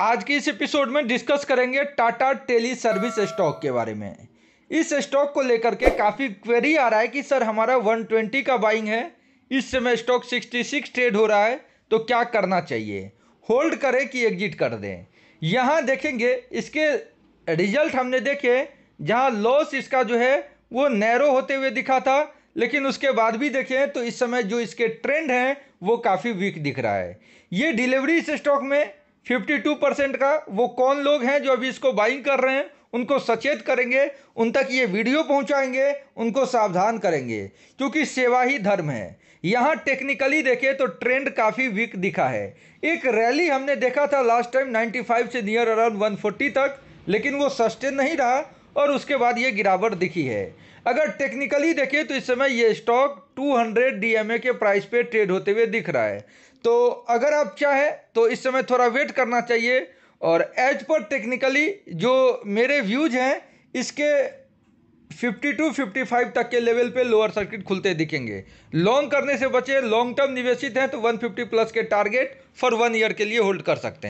आज के इस एपिसोड में डिस्कस करेंगे टाटा टेली सर्विस स्टॉक के बारे में इस स्टॉक को लेकर के काफ़ी क्वेरी आ रहा है कि सर हमारा 120 का बाइंग है इस समय स्टॉक 66 ट्रेड हो रहा है तो क्या करना चाहिए होल्ड करें कि एग्जिट कर दें यहाँ देखेंगे इसके रिजल्ट हमने देखे जहाँ लॉस इसका जो है वो नैरो होते हुए दिखा था लेकिन उसके बाद भी देखें तो इस समय जो इसके ट्रेंड हैं वो काफ़ी वीक दिख रहा है ये डिलीवरी इस स्टॉक में 52 परसेंट का वो कौन लोग हैं जो अभी इसको बाइंग कर रहे हैं उनको सचेत करेंगे उन तक ये वीडियो पहुंचाएंगे उनको सावधान करेंगे क्योंकि सेवा ही धर्म है यहाँ टेक्निकली देखें तो ट्रेंड काफ़ी वीक दिखा है एक रैली हमने देखा था लास्ट टाइम 95 से नियर अराउंड 140 तक लेकिन वो सस्टेन नहीं रहा और उसके बाद ये गिरावट दिखी है अगर टेक्निकली देखें तो इस समय ये स्टॉक 200 डीएमए के प्राइस पे ट्रेड होते हुए दिख रहा है तो अगर आप चाहे तो इस समय थोड़ा वेट करना चाहिए और एज पर टेक्निकली जो मेरे व्यूज हैं इसके 52 टू 55 तक के लेवल पे लोअर सर्किट खुलते दिखेंगे लॉन्ग करने से बचे लॉन्ग टर्म निवेशित हैं तो 150 प्लस के टारगेट फॉर वन ईयर के लिए होल्ड कर सकते हैं